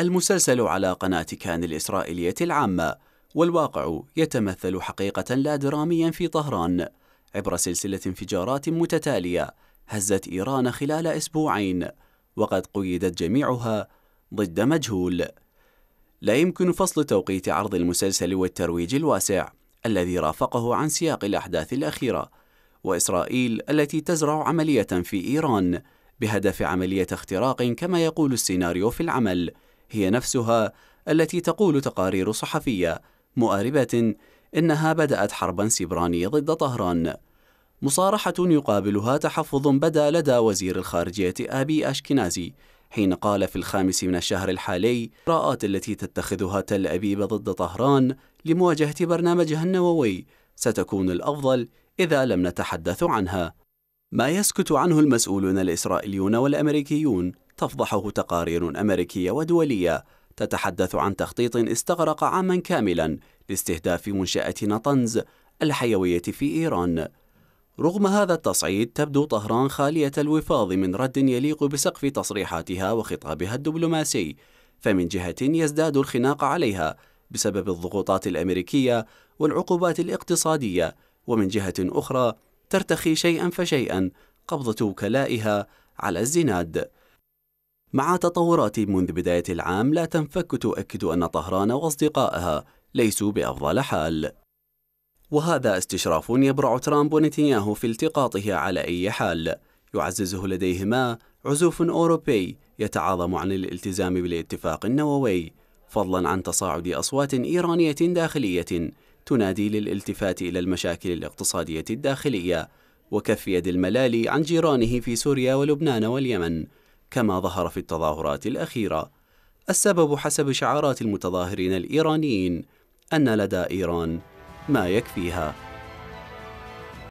المسلسل على قناة كان الإسرائيلية العامة والواقع يتمثل حقيقة لا دراميا في طهران عبر سلسلة انفجارات متتالية هزت إيران خلال أسبوعين وقد قيدت جميعها ضد مجهول لا يمكن فصل توقيت عرض المسلسل والترويج الواسع الذي رافقه عن سياق الأحداث الأخيرة وإسرائيل التي تزرع عملية في إيران بهدف عملية اختراق كما يقول السيناريو في العمل هي نفسها التي تقول تقارير صحفية مؤاربة إنها بدأت حربا سبرانية ضد طهران مصارحة يقابلها تحفظ بدا لدى وزير الخارجية أبي أشكنازي حين قال في الخامس من الشهر الحالي الإجراءات التي تتخذها تل أبيب ضد طهران لمواجهة برنامجها النووي ستكون الأفضل إذا لم نتحدث عنها ما يسكت عنه المسؤولون الإسرائيليون والأمريكيون تفضحه تقارير أمريكية ودولية تتحدث عن تخطيط استغرق عاما كاملا لاستهداف منشأة نطنز الحيوية في إيران رغم هذا التصعيد تبدو طهران خالية الوفاض من رد يليق بسقف تصريحاتها وخطابها الدبلوماسي فمن جهة يزداد الخناق عليها بسبب الضغوطات الأمريكية والعقوبات الاقتصادية ومن جهة أخرى ترتخي شيئا فشيئا قبضة وكلائها على الزناد مع تطورات منذ بداية العام لا تنفك تؤكد أن طهران وأصدقائها ليسوا بأفضل حال وهذا استشراف يبرع ترامب ونتنياهو في التقاطه على أي حال يعززه لديهما عزوف أوروبي يتعاظم عن الالتزام بالاتفاق النووي فضلا عن تصاعد أصوات إيرانية داخلية تنادي للالتفات إلى المشاكل الاقتصادية الداخلية وكف يد الملالي عن جيرانه في سوريا ولبنان واليمن كما ظهر في التظاهرات الأخيرة. السبب حسب شعارات المتظاهرين الإيرانيين أن لدى إيران ما يكفيها